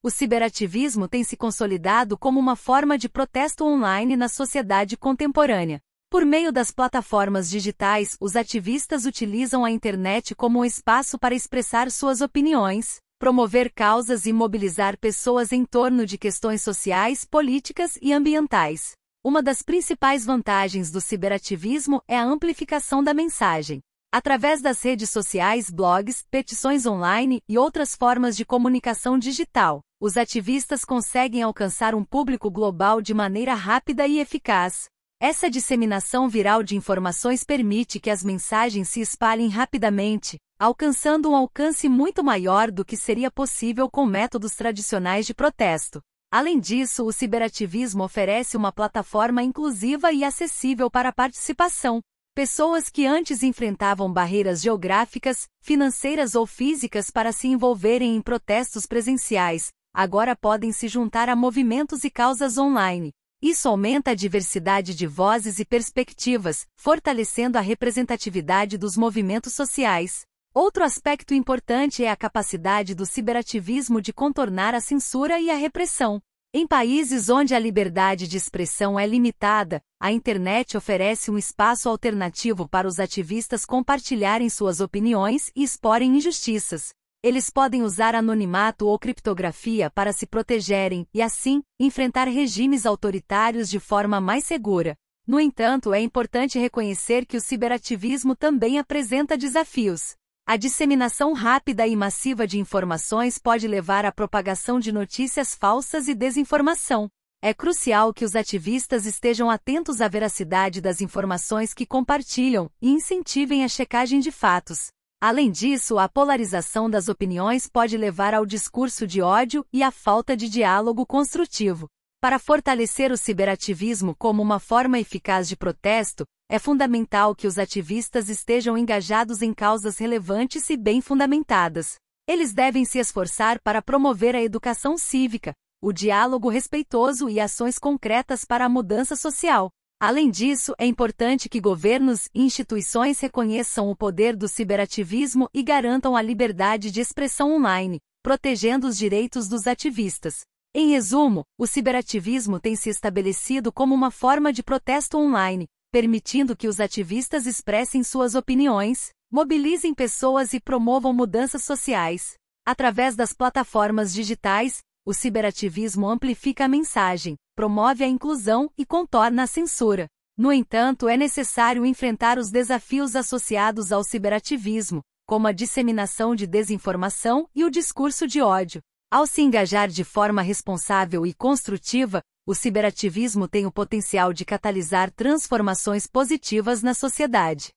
O ciberativismo tem se consolidado como uma forma de protesto online na sociedade contemporânea. Por meio das plataformas digitais, os ativistas utilizam a internet como um espaço para expressar suas opiniões, promover causas e mobilizar pessoas em torno de questões sociais, políticas e ambientais. Uma das principais vantagens do ciberativismo é a amplificação da mensagem. Através das redes sociais, blogs, petições online e outras formas de comunicação digital, os ativistas conseguem alcançar um público global de maneira rápida e eficaz. Essa disseminação viral de informações permite que as mensagens se espalhem rapidamente, alcançando um alcance muito maior do que seria possível com métodos tradicionais de protesto. Além disso, o ciberativismo oferece uma plataforma inclusiva e acessível para a participação. Pessoas que antes enfrentavam barreiras geográficas, financeiras ou físicas para se envolverem em protestos presenciais, agora podem se juntar a movimentos e causas online. Isso aumenta a diversidade de vozes e perspectivas, fortalecendo a representatividade dos movimentos sociais. Outro aspecto importante é a capacidade do ciberativismo de contornar a censura e a repressão. Em países onde a liberdade de expressão é limitada, a internet oferece um espaço alternativo para os ativistas compartilharem suas opiniões e exporem injustiças. Eles podem usar anonimato ou criptografia para se protegerem e, assim, enfrentar regimes autoritários de forma mais segura. No entanto, é importante reconhecer que o ciberativismo também apresenta desafios. A disseminação rápida e massiva de informações pode levar à propagação de notícias falsas e desinformação. É crucial que os ativistas estejam atentos à veracidade das informações que compartilham e incentivem a checagem de fatos. Além disso, a polarização das opiniões pode levar ao discurso de ódio e à falta de diálogo construtivo. Para fortalecer o ciberativismo como uma forma eficaz de protesto, é fundamental que os ativistas estejam engajados em causas relevantes e bem fundamentadas. Eles devem se esforçar para promover a educação cívica, o diálogo respeitoso e ações concretas para a mudança social. Além disso, é importante que governos e instituições reconheçam o poder do ciberativismo e garantam a liberdade de expressão online, protegendo os direitos dos ativistas. Em resumo, o ciberativismo tem se estabelecido como uma forma de protesto online, permitindo que os ativistas expressem suas opiniões, mobilizem pessoas e promovam mudanças sociais. Através das plataformas digitais, o ciberativismo amplifica a mensagem, promove a inclusão e contorna a censura. No entanto, é necessário enfrentar os desafios associados ao ciberativismo, como a disseminação de desinformação e o discurso de ódio. Ao se engajar de forma responsável e construtiva, o ciberativismo tem o potencial de catalisar transformações positivas na sociedade.